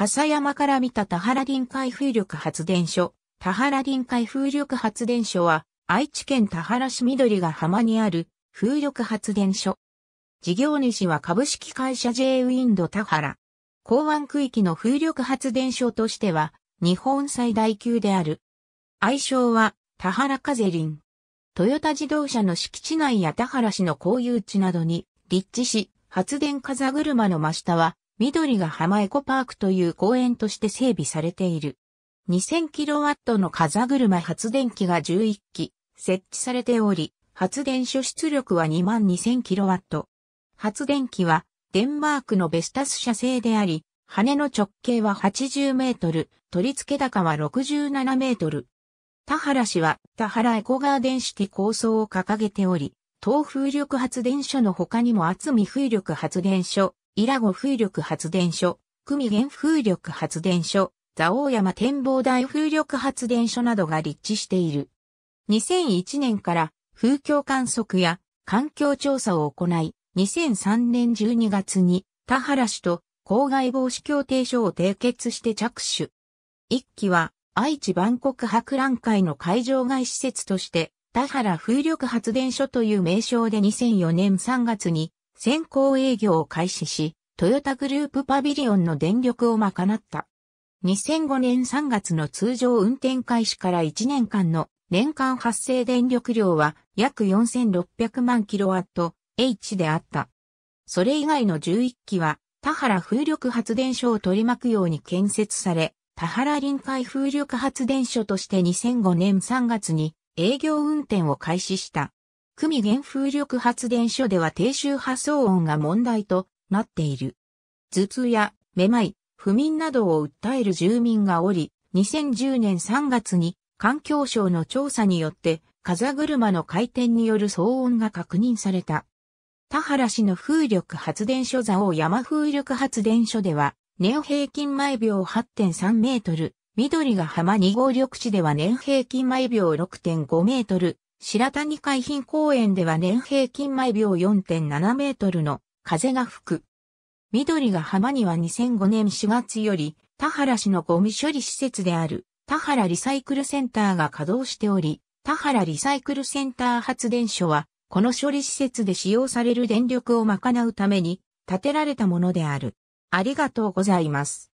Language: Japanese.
笠山から見た田原臨海風力発電所。田原臨海風力発電所は、愛知県田原市緑が浜にある風力発電所。事業主は株式会社 J ウィンド田原。港湾区域の風力発電所としては、日本最大級である。愛称は、田原風林。トヨタ自動車の敷地内や田原市の公有地などに立地し、発電風車の真下は緑が浜エコパークという公園として整備されている。2000kW の風車発電機が11機設置されており、発電所出力は 22000kW。発電機はデンマークのベスタス社製であり、羽の直径は80メートル、取り付け高は67メートル。田原市は田原エコガーデンシティ構想を掲げており、東風力発電所の他にも厚見風力発電所、伊良湖風力発電所、久美原風力発電所、蔵王山展望台風力発電所などが立地している。2001年から風況観測や環境調査を行い、2003年12月に田原市と公害防止協定書を締結して着手。一期は愛知万国博覧会の会場外施設として田原風力発電所という名称で2004年3月に先行営業を開始し、トヨタグループパビリオンの電力を賄った。2005年3月の通常運転開始から1年間の年間発生電力量は約4600万キロワット H であった。それ以外の11機は田原風力発電所を取り巻くように建設され、田原臨海風力発電所として2005年3月に営業運転を開始した。久美原風力発電所では低周波騒音が問題となっている。頭痛やめまい、不眠などを訴える住民がおり、2010年3月に環境省の調査によって風車の回転による騒音が確認された。田原市の風力発電所座を山風力発電所では、年平均毎秒8.3メートル、緑が浜2号緑地では年平均毎秒6.5メートル、白谷海浜公園では年平均毎秒4.7メートルの風が吹く。緑が浜には2005年4月より、田原市のゴミ処理施設である、田原リサイクルセンターが稼働しており、田原リサイクルセンター発電所は、この処理施設で使用される電力を賄うために建てられたものである。ありがとうございます。